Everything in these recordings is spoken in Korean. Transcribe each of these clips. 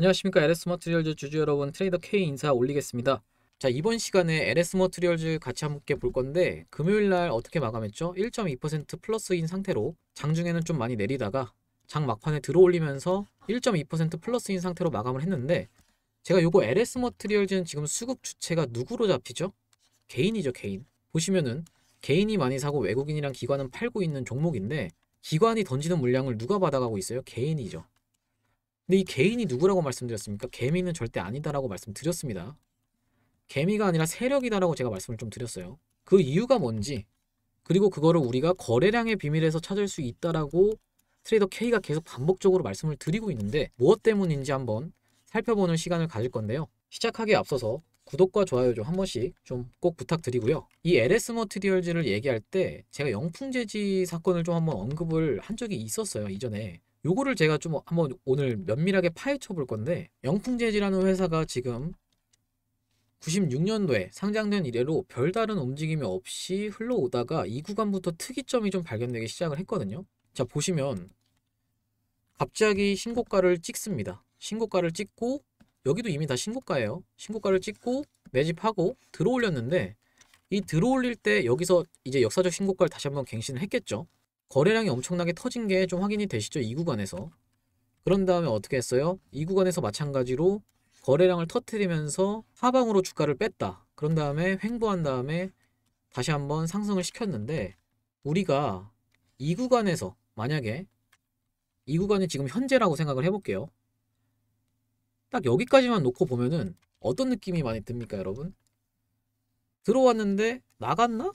안녕하십니까 LS 머트리얼즈 주주 여러분 트레이더 K 인사 올리겠습니다. 자 이번 시간에 LS 머트리얼즈 같이 함께 볼 건데 금요일 날 어떻게 마감했죠? 1.2% 플러스인 상태로 장중에는 좀 많이 내리다가 장 막판에 들어올리면서 1.2% 플러스인 상태로 마감을 했는데 제가 요거 LS 머트리얼즈는 지금 수급 주체가 누구로 잡히죠? 개인이죠 개인 보시면은 개인이 많이 사고 외국인이랑 기관은 팔고 있는 종목인데 기관이 던지는 물량을 누가 받아가고 있어요? 개인이죠 근데 이 개인이 누구라고 말씀드렸습니까? 개미는 절대 아니다라고 말씀드렸습니다. 개미가 아니라 세력이다라고 제가 말씀을 좀 드렸어요. 그 이유가 뭔지 그리고 그거를 우리가 거래량의 비밀에서 찾을 수 있다라고 트레이더 K가 계속 반복적으로 말씀을 드리고 있는데 무엇 때문인지 한번 살펴보는 시간을 가질 건데요. 시작하기에 앞서서 구독과 좋아요 좀 한 번씩 좀 꼭 부탁드리고요. 이 LS 머티리얼즈를 얘기할 때 제가 영풍제지 사건을 좀 한번 언급을 한 적이 있었어요. 이전에 요거를 제가 좀 한번 오늘 면밀하게 파헤쳐 볼 건데 영풍재지라는 회사가 지금 96년도에 상장된 이래로 별다른 움직임이 없이 흘러오다가 이 구간부터 특이점이 좀 발견되기 시작을 했거든요. 자 보시면 갑자기 신고가를 찍습니다. 신고가를 찍고 여기도 이미 다 신고가예요. 신고가를 찍고 매집하고 들어올렸는데 이 들어올릴 때 여기서 이제 역사적 신고가를 다시 한번 갱신을 했겠죠. 거래량이 엄청나게 터진 게 좀 확인이 되시죠? 이 구간에서. 그런 다음에 어떻게 했어요? 이 구간에서 마찬가지로 거래량을 터트리면서 하방으로 주가를 뺐다. 그런 다음에 횡보한 다음에 다시 한번 상승을 시켰는데 우리가 이 구간에서 만약에 이 구간이 지금 현재라고 생각을 해볼게요. 딱 여기까지만 놓고 보면은 어떤 느낌이 많이 듭니까, 여러분? 들어왔는데 나갔나?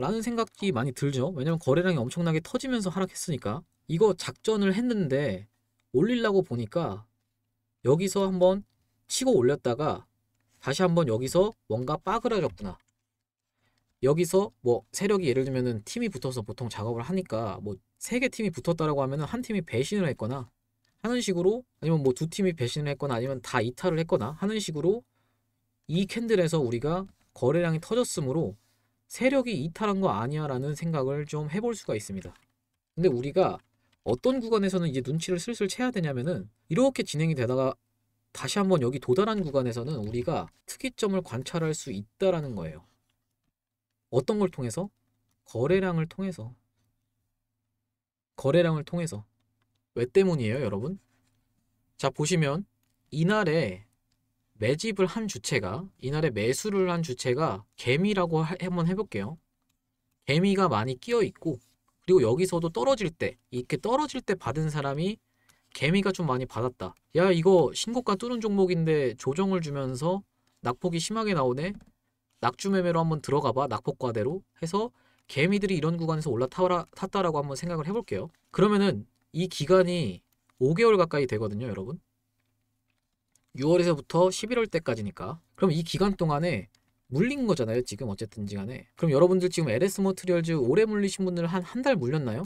라는 생각이 많이 들죠. 왜냐면 거래량이 엄청나게 터지면서 하락했으니까 이거 작전을 했는데 올리려고 보니까 여기서 한번 치고 올렸다가 다시 한번 여기서 뭔가 빠그라졌구나. 여기서 뭐 세력이 예를 들면은 팀이 붙어서 보통 작업을 하니까 뭐 세 개 팀이 붙었다라고 하면은 한 팀이 배신을 했거나 하는 식으로 아니면 뭐 두 팀이 배신을 했거나 아니면 다 이탈을 했거나 하는 식으로 이 캔들에서 우리가 거래량이 터졌으므로 세력이 이탈한 거 아니야 라는 생각을 좀 해볼 수가 있습니다. 근데 우리가 어떤 구간에서는 이제 눈치를 슬슬 채야 되냐면은 이렇게 진행이 되다가 다시 한번 여기 도달한 구간에서는 우리가 특이점을 관찰할 수 있다라는 거예요. 어떤 걸 통해서? 거래량을 통해서. 거래량을 통해서. 왜 때문이에요, 여러분? 자, 보시면 이날에 매집을 한 주체가 이날에 매수를 한 주체가 개미라고 한번 해볼게요. 개미가 많이 끼어 있고 그리고 여기서도 떨어질 때 이렇게 떨어질 때 받은 사람이 개미가 좀 많이 받았다. 야 이거 신고가 뚫은 종목인데 조정을 주면서 낙폭이 심하게 나오네. 낙주매매로 한번 들어가봐 낙폭과대로 해서 개미들이 이런 구간에서 올라탔다라고 한번 생각을 해볼게요. 그러면은 이 기간이 5개월 가까이 되거든요 여러분. 6월에서부터 11월 때까지니까 그럼 이 기간 동안에 물린 거잖아요 지금 어쨌든지 간에 그럼 여러분들 지금 LS 모트리얼즈 오래 물리신 분들 한 한 달 물렸나요?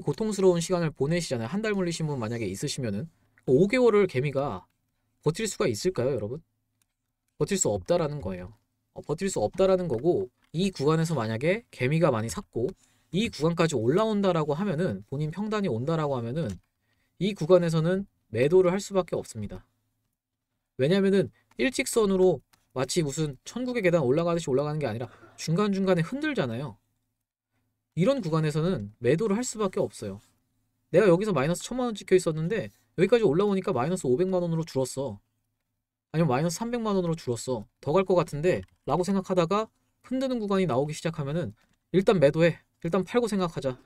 굉장히 고통스러운 시간을 보내시잖아요 한 달 물리신 분 만약에 있으시면은 5개월을 그 개미가 버틸 수가 있을까요 여러분? 버틸 수 없다라는 거예요 어, 버틸 수 없다라는 거고 이 구간에서 만약에 개미가 많이 샀고 이 구간까지 올라온다라고 하면은 본인 평단이 온다라고 하면은 이 구간에서는 매도를 할 수밖에 없습니다. 왜냐면은 일직선으로 마치 무슨 천국의 계단 올라가듯이 올라가는 게 아니라 중간중간에 흔들잖아요. 이런 구간에서는 매도를 할 수밖에 없어요. 내가 여기서 마이너스 천만원 찍혀 있었는데 여기까지 올라오니까 마이너스 오백만원으로 줄었어. 아니면 마이너스 삼백만원으로 줄었어. 더 갈 것 같은데 라고 생각하다가 흔드는 구간이 나오기 시작하면은 일단 매도해. 일단 팔고 생각하자.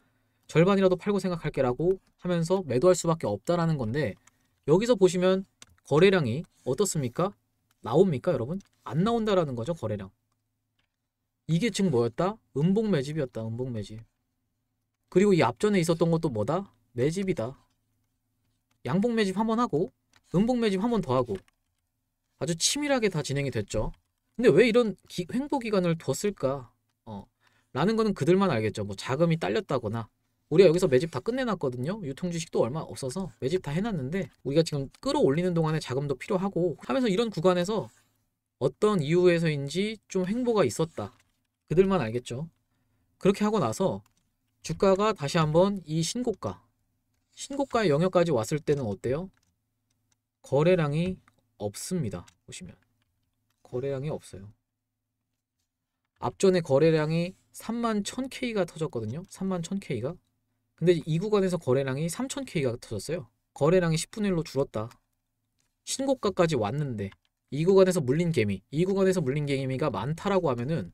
절반이라도 팔고 생각할게 라고 하면서 매도할 수밖에 없다라는 건데 여기서 보시면 거래량이 어떻습니까? 나옵니까 여러분? 안 나온다라는 거죠 거래량. 이게 지금 뭐였다? 음봉 매집이었다 음봉 매집. 그리고 이 앞전에 있었던 것도 뭐다? 매집이다. 양봉 매집 한 번 하고 음봉 매집 한 번 더 하고 아주 치밀하게 다 진행이 됐죠. 근데 왜 이런 기, 횡보 기간을 뒀을까? 어, 라는 거는 그들만 알겠죠. 뭐 자금이 딸렸다거나 우리가 여기서 매집 다 끝내놨거든요. 유통 주식도 얼마 없어서 매집 다 해놨는데 우리가 지금 끌어올리는 동안에 자금도 필요하고 하면서 이런 구간에서 어떤 이유에서인지 좀 행보가 있었다. 그들만 알겠죠. 그렇게 하고 나서 주가가 다시 한번 이 신고가 신고가의 영역까지 왔을 때는 어때요? 거래량이 없습니다. 보시면 거래량이 없어요. 앞전에 거래량이 3만 1000K가 터졌거든요. 3만 1000K가 근데 이 구간에서 거래량이 3000K가 터졌어요. 거래량이 10분의 1로 줄었다. 신고가까지 왔는데 이 구간에서 물린 개미, 이 구간에서 물린 개미가 많다라고 하면은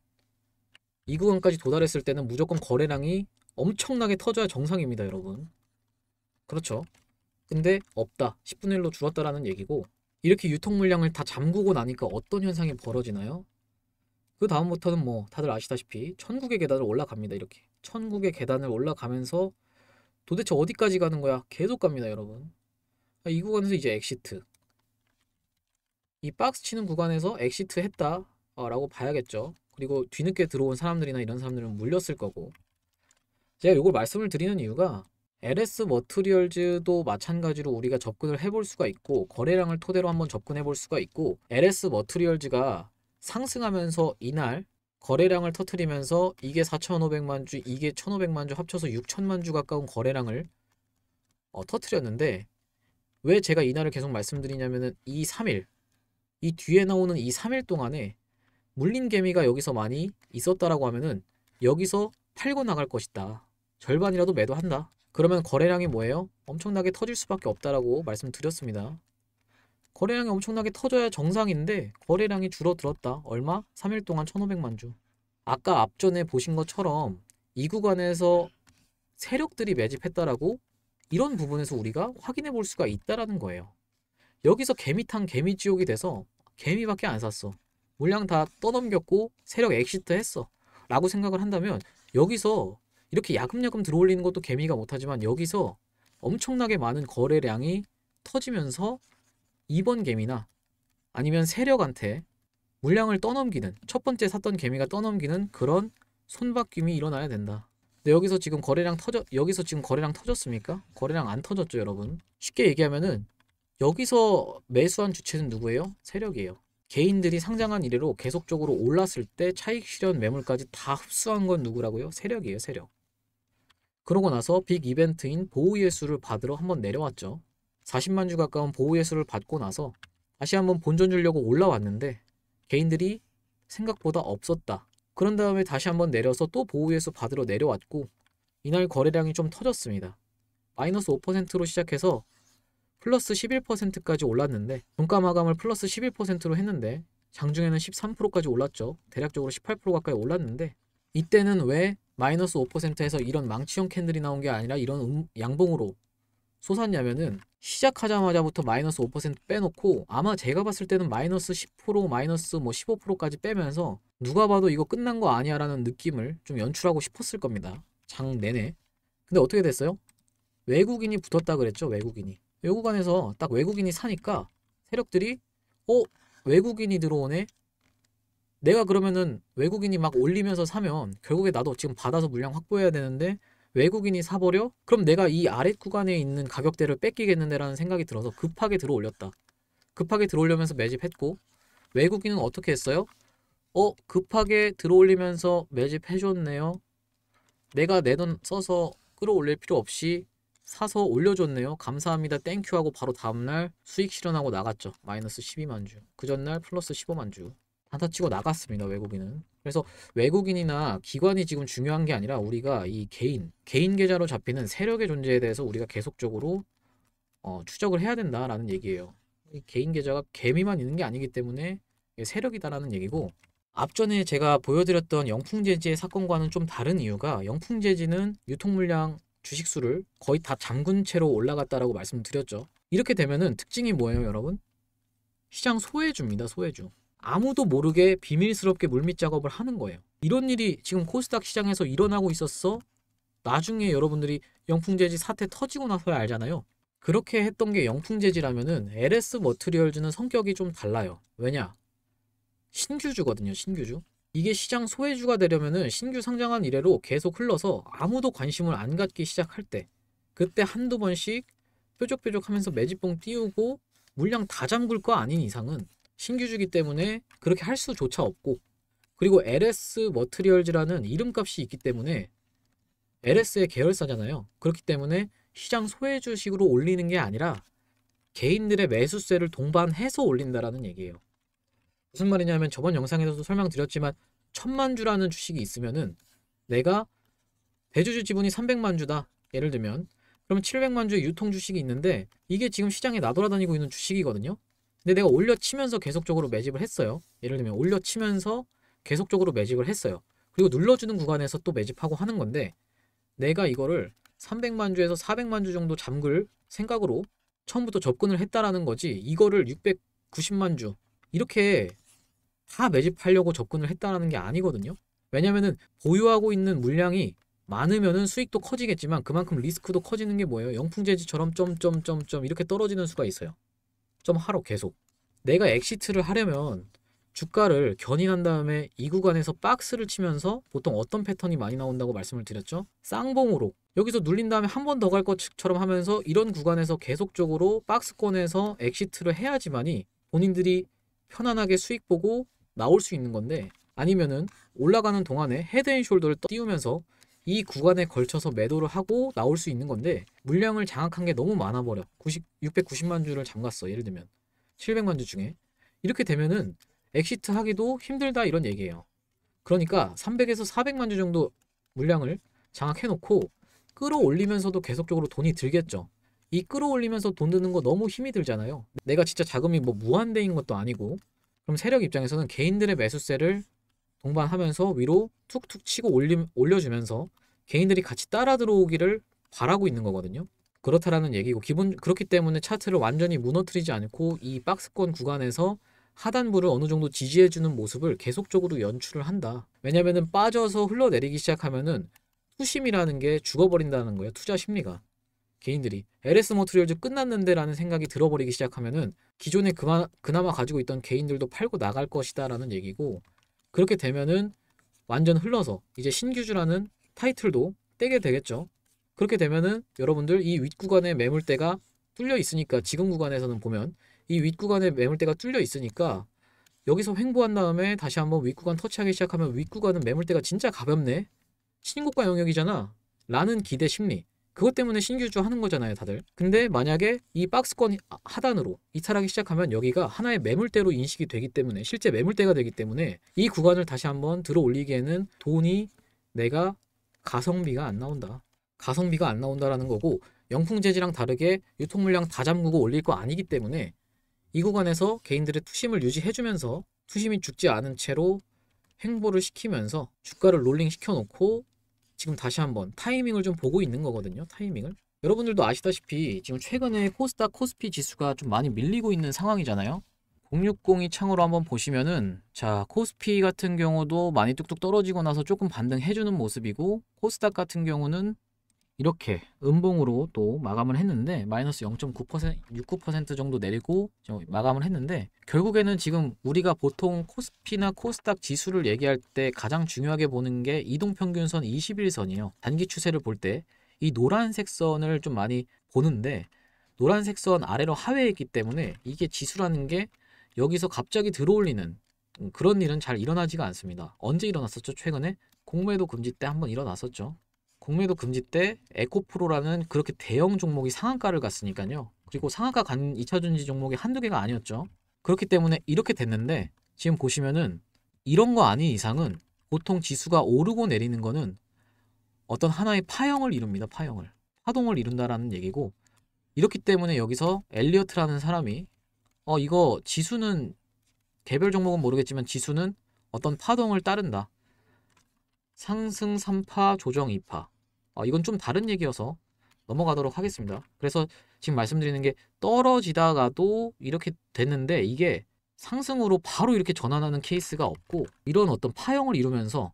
이 구간까지 도달했을 때는 무조건 거래량이 엄청나게 터져야 정상입니다, 여러분. 그렇죠. 근데 없다. 10분의 1로 줄었다라는 얘기고 이렇게 유통 물량을 다 잠그고 나니까 어떤 현상이 벌어지나요? 그 다음부터는 뭐 다들 아시다시피 천국의 계단을 올라갑니다, 이렇게. 천국의 계단을 올라가면서 도대체 어디까지 가는 거야? 계속 갑니다, 여러분. 아, 이 구간에서 이제 엑시트. 이 박스 치는 구간에서 엑시트 했다라고 어, 봐야겠죠. 그리고 뒤늦게 들어온 사람들이나 이런 사람들은 물렸을 거고. 제가 이걸 말씀을 드리는 이유가 LS 머트리얼즈도 마찬가지로 우리가 접근을 해 볼 수가 있고 거래량을 토대로 한번 접근해 볼 수가 있고 LS 머트리얼즈가 상승하면서 이날 거래량을 터트리면서 이게 4,500만 주, 이게 1,500만 주 합쳐서 6,000만 주 가까운 거래량을 어, 터트렸는데 왜 제가 이날을 계속 말씀드리냐면은 이 3일 이 뒤에 나오는 이 3일 동안에 물린 개미가 여기서 많이 있었다라고 하면은 여기서 팔고 나갈 것이다. 절반이라도 매도한다. 그러면 거래량이 뭐예요? 엄청나게 터질 수밖에 없다라고 말씀드렸습니다. 거래량이 엄청나게 터져야 정상인데 거래량이 줄어들었다. 얼마? 3일 동안 1,500만 주. 아까 앞전에 보신 것처럼 이 구간에서 세력들이 매집했다라고 이런 부분에서 우리가 확인해 볼 수가 있다라는 거예요. 여기서 개미탕 개미지옥이 돼서 개미밖에 안 샀어. 물량 다 떠넘겼고 세력 엑시트 했어. 라고 생각을 한다면 여기서 이렇게 야금야금 들어올리는 것도 개미가 못하지만 여기서 엄청나게 많은 거래량이 터지면서 2번 개미나 아니면 세력한테 물량을 떠넘기는 첫 번째 샀던 개미가 떠넘기는 그런 손바뀜이 일어나야 된다. 근데 여기서 지금 거래량 터져 여기서 지금 거래량 터졌습니까? 거래량 안 터졌죠, 여러분. 쉽게 얘기하면은 여기서 매수한 주체는 누구예요? 세력이에요. 개인들이 상장한 이래로 계속적으로 올랐을 때 차익 실현 매물까지 다 흡수한 건 누구라고요? 세력이에요, 세력. 그러고 나서 빅 이벤트인 보호 예수를 받으러 한번 내려왔죠. 40만 주 가까운 보호 예수를 받고 나서 다시 한번 본전 주려고 올라왔는데 개인들이 생각보다 없었다. 그런 다음에 다시 한번 내려서 또 보호 예수 받으러 내려왔고 이날 거래량이 좀 터졌습니다. 마이너스 5%로 시작해서 플러스 11%까지 올랐는데 종가 마감을 플러스 11%로 했는데 장중에는 13%까지 올랐죠. 대략적으로 18% 가까이 올랐는데 이때는 왜 마이너스 5%에서 이런 망치형 캔들이 나온 게 아니라 이런 음, 양봉으로 솟았냐면은 시작하자마자부터 마이너스 5% 빼놓고 아마 제가 봤을 때는 마이너스 10% 마이너스 뭐 15%까지 빼면서 누가 봐도 이거 끝난 거 아니야 라는 느낌을 좀 연출하고 싶었을 겁니다. 장 내내. 근데 어떻게 됐어요? 외국인이 붙었다 그랬죠. 외국인이. 외국 안에서 딱 외국인이 사니까 세력들이 어? 외국인이 들어오네? 내가 그러면은 외국인이 막 올리면서 사면 결국에 나도 지금 받아서 물량 확보해야 되는데 외국인이 사버려 그럼 내가 이 아랫 구간에 있는 가격대를 뺏기겠는데라는 생각이 들어서 급하게 들어올렸다. 급하게 들어올려면서 매집했고 외국인은 어떻게 했어요? 어 급하게 들어올리면서 매집해줬네요. 내가 내 돈 써서 끌어올릴 필요 없이 사서 올려줬네요. 감사합니다. 땡큐 하고 바로 다음날 수익 실현하고 나갔죠. 마이너스 12만 주. 그 전날 플러스 15만 주. 단타치고 나갔습니다. 외국인은. 그래서 외국인이나 기관이 지금 중요한 게 아니라 우리가 이 개인, 개인 계좌로 잡히는 세력의 존재에 대해서 우리가 계속적으로 어, 추적을 해야 된다라는 얘기예요. 개인 계좌가 개미만 있는 게 아니기 때문에 세력이다라는 얘기고 앞전에 제가 보여드렸던 영풍제지의 사건과는 좀 다른 이유가 영풍제지는 유통물량 주식수를 거의 다 잠근 채로 올라갔다라고 말씀드렸죠. 이렇게 되면 특징이 뭐예요, 여러분? 시장 소외주입니다, 소외주. 아무도 모르게 비밀스럽게 물밑 작업을 하는 거예요. 이런 일이 지금 코스닥 시장에서 일어나고 있었어. 나중에 여러분들이 영풍재지 사태 터지고 나서야 알잖아요. 그렇게 했던 게 영풍재지라면은 LS 머트리얼즈는 성격이 좀 달라요. 왜냐? 신규주거든요, 신규주. 이게 시장 소외주가 되려면은 신규 상장한 이래로 계속 흘러서 아무도 관심을 안 갖기 시작할 때 그때 한두 번씩 뾰족뾰족 하면서 매집봉 띄우고 물량 다 잠글 거 아닌 이상은 신규주기 때문에 그렇게 할 수조차 없고 그리고 LS 머트리얼즈라는 이름값이 있기 때문에 LS의 계열사잖아요. 그렇기 때문에 시장 소외주식으로 올리는 게 아니라 개인들의 매수세를 동반해서 올린다라는 얘기예요. 무슨 말이냐면 저번 영상에서도 설명드렸지만 천만 주라는 주식이 있으면은 내가 대주주 지분이 300만 주다. 예를 들면 그럼 700만 주의 유통 주식이 있는데 이게 지금 시장에 나돌아다니고 있는 주식이거든요. 근데 내가 올려치면서 계속적으로 매집을 했어요. 예를 들면 올려치면서 계속적으로 매집을 했어요. 그리고 눌러주는 구간에서 또 매집하고 하는 건데 내가 이거를 300만 주에서 400만 주 정도 잠글 생각으로 처음부터 접근을 했다라는 거지 이거를 690만 주 이렇게 다 매집하려고 접근을 했다라는 게 아니거든요. 왜냐면은 보유하고 있는 물량이 많으면은 수익도 커지겠지만 그만큼 리스크도 커지는 게 뭐예요? 영풍재지처럼 점점점점 이렇게 떨어지는 수가 있어요. 좀하러 계속. 내가 엑시트를 하려면 주가를 견인한 다음에 이 구간에서 박스를 치면서 보통 어떤 패턴이 많이 나온다고 말씀을 드렸죠? 쌍봉으로 여기서 눌린 다음에 한 번 더 갈 것처럼 하면서 이런 구간에서 계속적으로 박스권에서 엑시트를 해야지만이 본인들이 편안하게 수익 보고 나올 수 있는 건데 아니면은 올라가는 동안에 헤드앤숄더를 띄우면서 이 구간에 걸쳐서 매도를 하고 나올 수 있는 건데 물량을 장악한 게 너무 많아 버려. 90, 690만 주를 잠갔어. 예를 들면 700만 주 중에 이렇게 되면은 엑시트 하기도 힘들다 이런 얘기예요. 그러니까 300에서 400만 주 정도 물량을 장악해놓고 끌어올리면서도 계속적으로 돈이 들겠죠. 이 끌어올리면서 돈 드는 거 너무 힘이 들잖아요. 내가 진짜 자금이 뭐 무한대인 것도 아니고 그럼 세력 입장에서는 개인들의 매수세를 동반하면서 위로 툭툭 치고 올리, 올려주면서 개인들이 같이 따라 들어오기를 바라고 있는 거거든요. 그렇다라는 얘기고 기본 그렇기 때문에 차트를 완전히 무너뜨리지 않고 이 박스권 구간에서 하단부를 어느 정도 지지해주는 모습을 계속적으로 연출을 한다. 왜냐면 빠져서 흘러내리기 시작하면은 투심이라는 게 죽어버린다는 거예요. 투자 심리가. 개인들이 LS 모트리얼즈 끝났는데 라는 생각이 들어버리기 시작하면은 기존에 그마, 그나마 가지고 있던 개인들도 팔고 나갈 것이다 라는 얘기고 그렇게 되면은 완전 흘러서 이제 신규주라는 타이틀도 떼게 되겠죠. 그렇게 되면은 여러분들 이 윗구간에 매물대가 뚫려 있으니까 지금 구간에서는 보면 이 윗구간에 매물대가 뚫려 있으니까 여기서 횡보한 다음에 다시 한번 윗구간 터치하기 시작하면 윗구간은 매물대가 진짜 가볍네. 신고가 영역이잖아. 라는 기대 심리. 그것 때문에 신규주 하는 거잖아요, 다들. 근데 만약에 이 박스권 하단으로 이탈하기 시작하면 여기가 하나의 매물대로 인식이 되기 때문에 실제 매물대가 되기 때문에 이 구간을 다시 한번 들어 올리기에는 돈이 내가 가성비가 안 나온다. 가성비가 안 나온다라는 거고 영풍재지랑 다르게 유통 물량 다 잠그고 올릴 거 아니기 때문에 이 구간에서 개인들의 투심을 유지해주면서 투심이 죽지 않은 채로 행보를 시키면서 주가를 롤링 시켜놓고 지금 다시 한번 타이밍을 좀 보고 있는 거거든요. 타이밍을. 여러분들도 아시다시피 지금 최근에 코스닥 코스피 지수가 좀 많이 밀리고 있는 상황이잖아요. 0 6 0 2 창으로 한번 보시면은 자 코스피 같은 경우도 많이 뚝뚝 떨어지고 나서 조금 반등해주는 모습이고 코스닥 같은 경우는 이렇게 음봉으로 또 마감을 했는데 마이너스 0.9% 6 정도 내리고 마감을 했는데 결국에는 지금 우리가 보통 코스피나 코스닥 지수를 얘기할 때 가장 중요하게 보는 게 이동평균선 21선이에요. 단기 추세를 볼 때 이 노란색 선을 좀 많이 보는데 노란색 선 아래로 하회했기 때문에 이게 지수라는 게 여기서 갑자기 들어올리는 그런 일은 잘 일어나지가 않습니다. 언제 일어났었죠? 최근에 공매도 금지 때 한번 일어났었죠. 공매도 금지 때 에코프로라는 그렇게 대형 종목이 상한가를 갔으니까요. 그리고 상한가 간 2차 전지 종목이 한두 개가 아니었죠. 그렇기 때문에 이렇게 됐는데 지금 보시면은 이런 거 아닌 이상은 보통 지수가 오르고 내리는 거는 어떤 하나의 파형을 이룹니다. 파형을. 파동을 이룬다라는 얘기고 이렇기 때문에 여기서 엘리어트라는 사람이 어 이거 지수는 개별 종목은 모르겠지만 지수는 어떤 파동을 따른다. 상승 3파, 조정 2파. 어, 아, 이건 좀 다른 얘기여서 넘어가도록 하겠습니다. 그래서 지금 말씀드리는 게 떨어지다가도 이렇게 됐는데 이게 상승으로 바로 이렇게 전환하는 케이스가 없고 이런 어떤 파형을 이루면서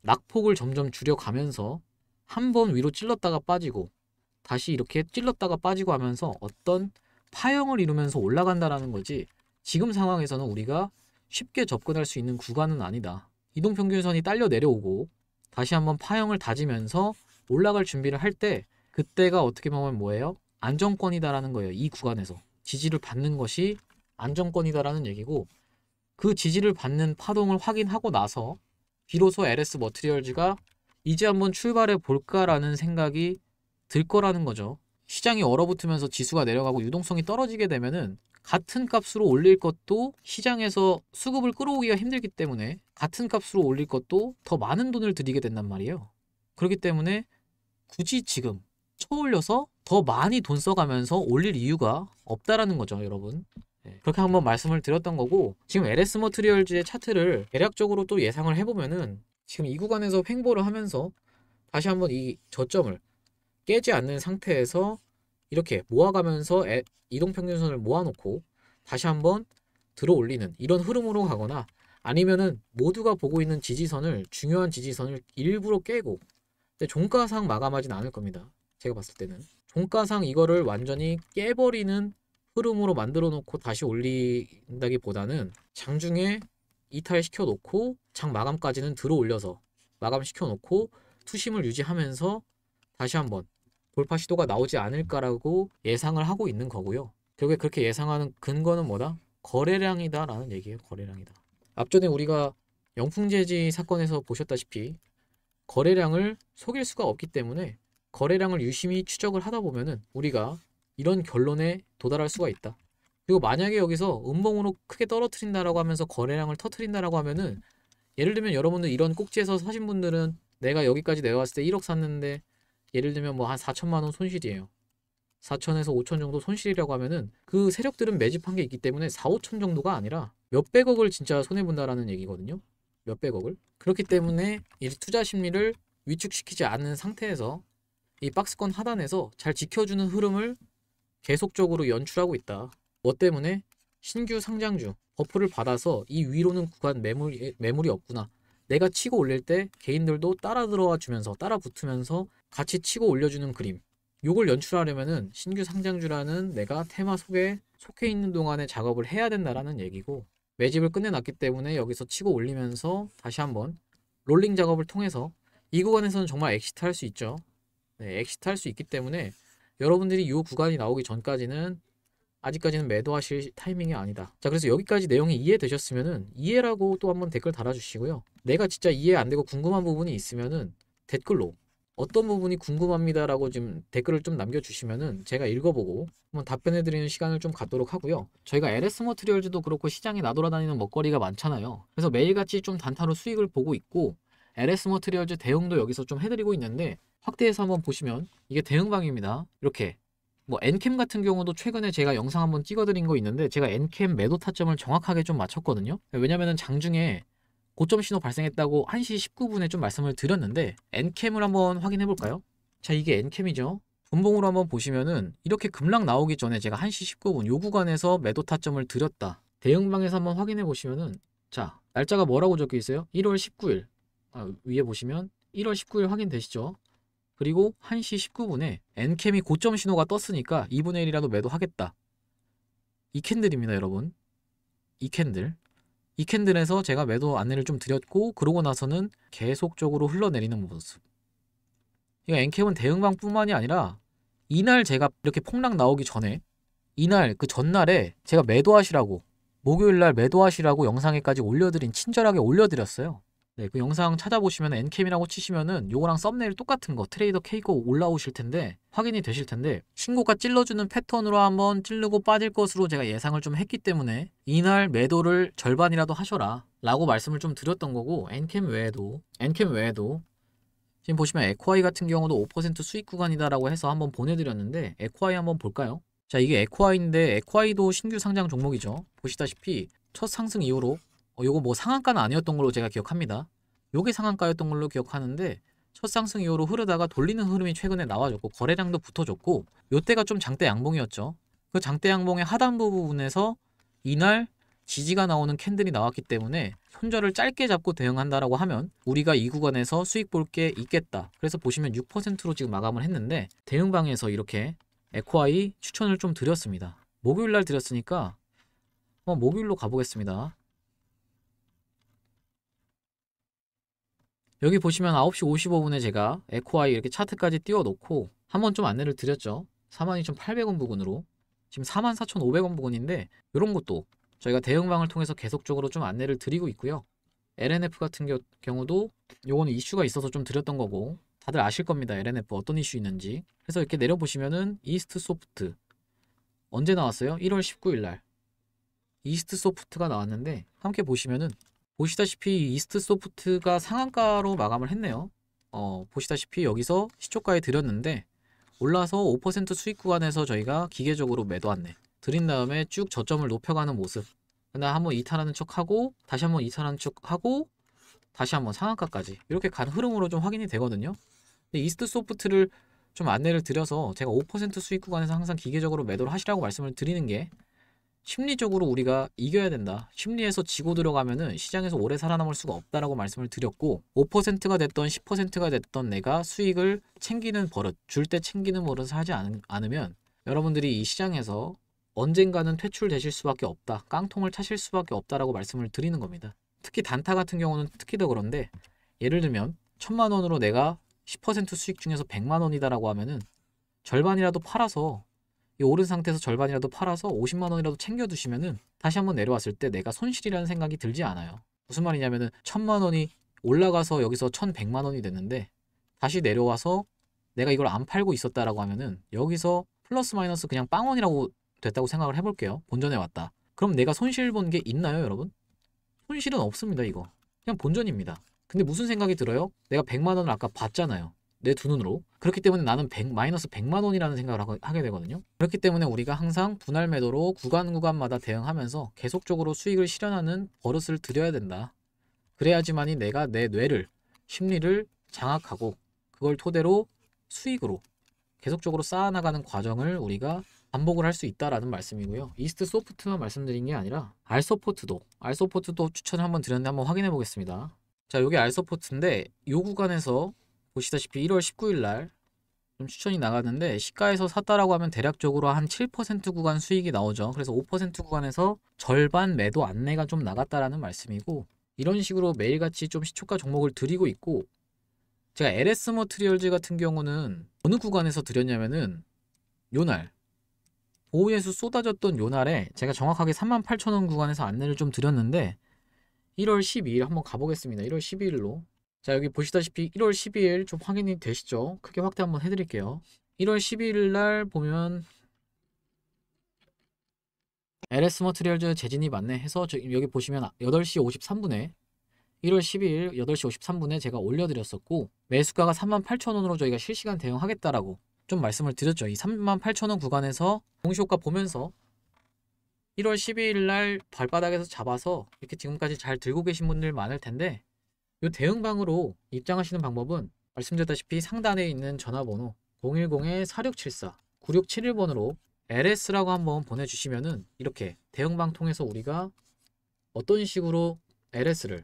낙폭을 점점 줄여가면서 한 번 위로 찔렀다가 빠지고 다시 이렇게 찔렀다가 빠지고 하면서 어떤 파형을 이루면서 올라간다라는 거지 지금 상황에서는 우리가 쉽게 접근할 수 있는 구간은 아니다. 이동 평균선이 딸려 내려오고 다시 한번 파형을 다지면서 올라갈 준비를 할 때 그때가 어떻게 보면 뭐예요? 안정권이다라는 거예요. 이 구간에서 지지를 받는 것이 안정권이다라는 얘기고 그 지지를 받는 파동을 확인하고 나서 비로소 LS 머트리얼즈가 이제 한번 출발해 볼까라는 생각이 들 거라는 거죠. 시장이 얼어붙으면서 지수가 내려가고 유동성이 떨어지게 되면은 같은 값으로 올릴 것도 시장에서 수급을 끌어오기가 힘들기 때문에 같은 값으로 올릴 것도 더 많은 돈을 들이게 된단 말이에요. 그렇기 때문에 굳이 지금 쳐올려서 더 많이 돈 써가면서 올릴 이유가 없다라는 거죠, 여러분. 예, 그렇게 한번 말씀을 드렸던 거고 지금 LS 머트리얼즈의 차트를 대략적으로 또 예상을 해보면은 지금 이 구간에서 횡보를 하면서 다시 한번 이 저점을 깨지 않는 상태에서 이렇게 모아가면서 이동평균선을 모아놓고 다시 한번 들어 올리는 이런 흐름으로 가거나 아니면은 모두가 보고 있는 지지선을 중요한 지지선을 일부러 깨고 근데 종가상 마감하진 않을 겁니다. 제가 봤을 때는 종가상 이거를 완전히 깨버리는 흐름으로 만들어 놓고 다시 올린다기보다는 장중에 이탈시켜 놓고 장 마감까지는 들어 올려서 마감시켜 놓고 투심을 유지하면서 다시 한번 돌파 시도가 나오지 않을까라고 예상을 하고 있는 거고요. 결국에 그렇게 예상하는 근거는 뭐다? 거래량이다라는 얘기예요. 거래량이다. 앞전에 우리가 영풍재지 사건에서 보셨다시피 거래량을 속일 수가 없기 때문에 거래량을 유심히 추적을 하다 보면은 우리가 이런 결론에 도달할 수가 있다. 그리고 만약에 여기서 음봉으로 크게 떨어뜨린다라고 하면서 거래량을 터트린다라고 하면은 예를 들면 여러분들 이런 꼭지에서 사신 분들은 내가 여기까지 내려왔을 때 1억 샀는데 예를 들면 뭐 한 4천만 원 손실이에요. 4천에서 5천 정도 손실이라고 하면은 그 세력들은 매집한 게 있기 때문에 4, 5천 정도가 아니라 몇백억을 진짜 손해본다라는 얘기거든요. 몇백억을. 그렇기 때문에 이 투자 심리를 위축시키지 않은 상태에서 이 박스권 하단에서 잘 지켜주는 흐름을 계속적으로 연출하고 있다. 뭐 때문에? 신규 상장주 버프를 받아서 이 위로는 구간 매물, 매물이 없구나. 내가 치고 올릴 때 개인들도 따라 들어와 주면서 따라 붙으면서 같이 치고 올려주는 그림 요걸 연출하려면은 신규 상장주라는 내가 테마 속에 속해 있는 동안에 작업을 해야 된다라는 얘기고 매집을 끝내놨기 때문에 여기서 치고 올리면서 다시 한번 롤링 작업을 통해서 이 구간에서는 정말 엑시트 할 수 있죠 네, 엑시트 할 수 있기 때문에 여러분들이 이 구간이 나오기 전까지는 아직까지는 매도하실 타이밍이 아니다. 자 그래서 여기까지 내용이 이해되셨으면 이해라고 또 한번 댓글 달아주시고요. 내가 진짜 이해 안 되고 궁금한 부분이 있으면 댓글로 어떤 부분이 궁금합니다라고 지금 댓글을 좀남겨주시면 제가 읽어보고 한번 답변해드리는 시간을 좀 갖도록 하고요. 저희가 LS 머트리얼즈도 그렇고 시장에 나돌아다니는 먹거리가 많잖아요. 그래서 매일같이 좀 단타로 수익을 보고 있고 LS 머트리얼즈 대응도 여기서 좀 해드리고 있는데 확대해서 한번 보시면 이게 대응방입니다. 이렇게 뭐 엔캠 같은 경우도 최근에 제가 영상 한번 찍어드린 거 있는데 제가 엔캠 매도 타점을 정확하게 좀 맞췄거든요. 왜냐면은 장중에 고점 신호 발생했다고 1시 19분에 좀 말씀을 드렸는데 엔캠을 한번 확인해 볼까요? 자 이게 엔캠이죠. 분봉으로 한번 보시면은 이렇게 급락 나오기 전에 제가 1시 19분 요 구간에서 매도 타점을 드렸다. 대응방에서 한번 확인해 보시면은 자 날짜가 뭐라고 적혀 있어요? 1월 19일 아, 위에 보시면 1월 19일 확인되시죠? 그리고 1시 19분에 엔캠이 고점 신호가 떴으니까 2분의 1이라도 매도하겠다. 이 캔들입니다, 여러분. 이 캔들. 이 캔들에서 제가 매도 안내를 좀 드렸고 그러고 나서는 계속적으로 흘러내리는 모습. 이 엔캠은 대응방뿐만이 아니라 이날 제가 이렇게 폭락 나오기 전에 이날 그 전날에 제가 매도하시라고 목요일날 매도하시라고 영상에까지 올려드린 친절하게 올려드렸어요. 네, 그 영상 찾아보시면 엔캠이라고 치시면은 요거랑 썸네일 똑같은 거 트레이더 케이크 올라오실 텐데 확인이 되실 텐데 신고가 찔러주는 패턴으로 한번 찔르고 빠질 것으로 제가 예상을 좀 했기 때문에 이날 매도를 절반이라도 하셔라 라고 말씀을 좀 드렸던 거고 엔캠 외에도 엔캠 외에도 지금 보시면 에코아이 같은 경우도 5% 수익 구간이다라고 해서 한번 보내드렸는데 에코아이 한번 볼까요? 자 이게 에코아이인데 에코아이도 신규 상장 종목이죠 보시다시피 첫 상승 이후로 어, 요거 뭐 상한가는 아니었던 걸로 제가 기억합니다. 요게 상한가였던 걸로 기억하는데 첫 상승 이후로 흐르다가 돌리는 흐름이 최근에 나와줬고 거래량도 붙어줬고 요때가 좀 장대 양봉이었죠. 그 장대 양봉의 하단부 부분에서 이날 지지가 나오는 캔들이 나왔기 때문에 손절을 짧게 잡고 대응한다라고 하면 우리가 이 구간에서 수익 볼 게 있겠다. 그래서 보시면 6%로 지금 마감을 했는데 대응방에서 이렇게 에코아이 추천을 좀 드렸습니다. 목요일 날 드렸으니까 목요일로 가보겠습니다. 여기 보시면 9시 55분에 제가 에코아이 이렇게 차트까지 띄워놓고 한 번 좀 안내를 드렸죠. 42,800원 부근으로 지금 44,500원 부근인데 이런 것도 저희가 대응방을 통해서 계속적으로 좀 안내를 드리고 있고요. LNF 같은 경우도 요거는 이슈가 있어서 좀 드렸던 거고 다들 아실 겁니다. LNF 어떤 이슈 있는지. 그래서 이렇게 내려보시면은 이스트 소프트 언제 나왔어요? 1월 19일 날 이스트 소프트가 나왔는데 함께 보시면은 보시다시피 이스트 소프트가 상한가로 마감을 했네요. 어, 보시다시피 여기서 시초가에 드렸는데 올라서 5% 수익 구간에서 저희가 기계적으로 매도 안내 드린 다음에 쭉 저점을 높여가는 모습 그 근데 한번 이탈하는 척하고 다시 한번 이탈하는 척하고 다시 한번 상한가까지 이렇게 간 흐름으로 좀 확인이 되거든요 이스트 소프트를 좀 안내를 드려서 제가 5% 수익 구간에서 항상 기계적으로 매도를 하시라고 말씀을 드리는 게 심리적으로 우리가 이겨야 된다. 심리에서 지고 들어가면 시장에서 오래 살아남을 수가 없다라고 말씀을 드렸고 5%가 됐던 10%가 됐던 내가 수익을 챙기는 버릇, 줄 때 챙기는 버릇을 하지 않, 않으면 여러분들이 이 시장에서 언젠가는 퇴출되실 수밖에 없다. 깡통을 차실 수밖에 없다라고 말씀을 드리는 겁니다. 특히 단타 같은 경우는 특히 더 그런데 예를 들면 천만 원으로 내가 10% 수익 중에서 100만 원이다라고 하면은 절반이라도 팔아서 오른 상태에서 절반이라도 팔아서 50만 원이라도 챙겨두시면은 다시 한번 내려왔을 때 내가 손실이라는 생각이 들지 않아요. 무슨 말이냐면은 천만 원이 올라가서 여기서 천백만 원이 됐는데 다시 내려와서 내가 이걸 안 팔고 있었다라고 하면은 여기서 플러스 마이너스 그냥 빵원이라고 됐다고 생각을 해볼게요. 본전에 왔다. 그럼 내가 손실 본 게 있나요, 여러분? 손실은 없습니다, 이거. 그냥 본전입니다. 근데 무슨 생각이 들어요? 내가 1 0 0만 원을 아까 봤잖아요. 내두 눈으로 그렇기 때문에 나는 100, 마이너스 100만 원이라는 생각을 하게 되거든요. 그렇기 때문에 우리가 항상 분할 매도로 구간 구간마다 대응하면서 계속적으로 수익을 실현하는 버릇을 들여야 된다. 그래야지만이 내가 내 뇌를 심리를 장악하고 그걸 토대로 수익으로 계속적으로 쌓아나가는 과정을 우리가 반복을 할 수 있다라는 말씀이고요. 이스트 소프트만 말씀드린 게 아니라 알소포트도알소포트도 추천 한번 드렸는데 한번 확인해 보겠습니다. 자, 이게 알소포트인데이 구간에서 보시다시피 1월 19일 날 좀 추천이 나갔는데 시가에서 샀다라고 하면 대략적으로 한 7% 구간 수익이 나오죠. 그래서 5% 구간에서 절반 매도 안내가 좀 나갔다라는 말씀이고 이런 식으로 매일같이 좀 시초가 종목을 드리고 있고 제가 LS 머트리얼즈 같은 경우는 어느 구간에서 드렸냐면은 요날 보호에서 쏟아졌던 요날에 제가 정확하게 38,000원 구간에서 안내를 좀 드렸는데 1월 12일 한번 가보겠습니다. 1월 12일로 자 여기 보시다시피 1월 12일 좀 확인이 되시죠? 크게 확대 한번 해드릴게요. 1월 12일 날 보면 LS 머트리얼즈 재진이 맞네 해서 여기 보시면 8시 53분에 1월 12일 8시 53분에 제가 올려드렸었고 매수가가 38,000원으로 저희가 실시간 대응하겠다라고 좀 말씀을 드렸죠. 이 38,000원 구간에서 동시효과 보면서 1월 12일 날 발바닥에서 잡아서 이렇게 지금까지 잘 들고 계신 분들 많을 텐데 이 대응방으로 입장하시는 방법은 말씀드렸다시피 상단에 있는 전화번호 010-4674-9671번으로 LS라고 한번 보내주시면은 이렇게 대응방 통해서 우리가 어떤 식으로 LS를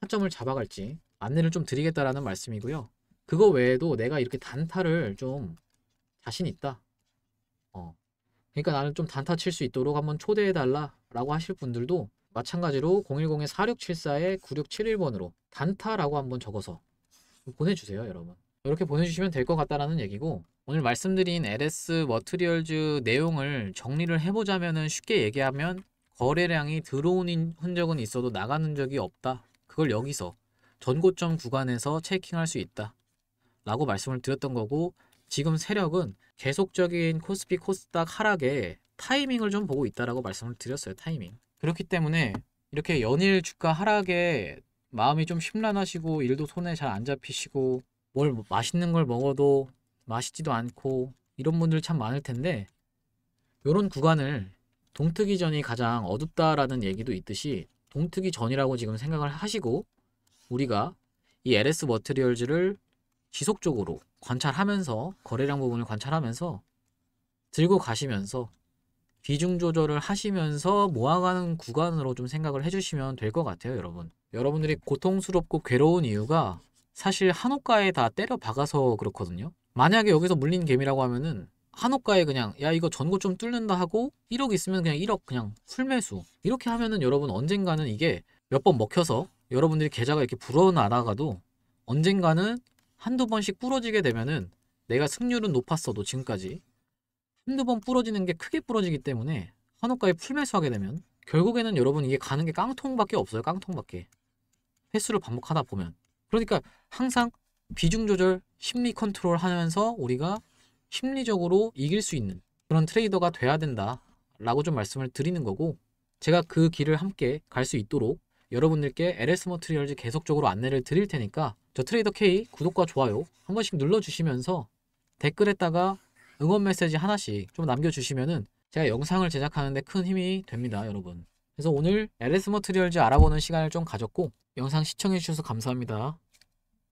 타점을 잡아갈지 안내를 좀 드리겠다라는 말씀이고요. 그거 외에도 내가 이렇게 단타를 좀 자신 있다. 어. 그러니까 나는 좀 단타 칠 수 있도록 한번 초대해달라 라고 하실 분들도 마찬가지로 010-4674-9671번으로 단타라고 한번 적어서 보내주세요 여러분 이렇게 보내주시면 될 것 같다라는 얘기고 오늘 말씀드린 LS 머트리얼즈 내용을 정리를 해보자면 쉽게 얘기하면 거래량이 들어온 흔적은 있어도 나가는 적이 없다 그걸 여기서 전고점 구간에서 체킹할 수 있다 라고 말씀을 드렸던 거고 지금 세력은 계속적인 코스피 코스닥 하락에 타이밍을 좀 보고 있다라고 말씀을 드렸어요 타이밍 그렇기 때문에 이렇게 연일 주가 하락에 마음이 좀 심란하시고 일도 손에 잘 안 잡히시고 뭘 맛있는 걸 먹어도 맛있지도 않고 이런 분들 참 많을 텐데 이런 구간을 동트기 전이 가장 어둡다라는 얘기도 있듯이 동트기 전이라고 지금 생각을 하시고 우리가 이 LS 머트리얼즈를 지속적으로 관찰하면서 거래량 부분을 관찰하면서 들고 가시면서 비중 조절을 하시면서 모아가는 구간으로 좀 생각을 해주시면 될 것 같아요, 여러분. 여러분들이 고통스럽고 괴로운 이유가 사실 한옥가에 다 때려 박아서 그렇거든요. 만약에 여기서 물린 개미라고 하면은 한옥가에 그냥 야 이거 전고 좀 뚫는다 하고 1억 있으면 그냥 1억 그냥 풀매수 이렇게 하면은 여러분 언젠가는 이게 몇 번 먹혀서 여러분들이 계좌가 이렇게 불어나다가도 언젠가는 한두 번씩 부러지게 되면은 내가 승률은 높았어도 지금까지 한두 번 부러지는 게 크게 부러지기 때문에 한옥가에 풀매수하게 되면 결국에는 여러분 이게 가는 게 깡통밖에 없어요. 깡통밖에. 횟수를 반복하다 보면. 그러니까 항상 비중 조절, 심리 컨트롤 하면서 우리가 심리적으로 이길 수 있는 그런 트레이더가 돼야 된다 라고 좀 말씀을 드리는 거고 제가 그 길을 함께 갈 수 있도록 여러분들께 LS 머트리얼즈 계속적으로 안내를 드릴 테니까 저 트레이더 K 구독과 좋아요 한 번씩 눌러주시면서 댓글에다가 응원 메시지 하나씩 좀 남겨주시면은 제가 영상을 제작하는데 큰 힘이 됩니다, 여러분. 그래서 오늘 LS 머트리얼즈 알아보는 시간을 좀 가졌고 영상 시청해주셔서 감사합니다.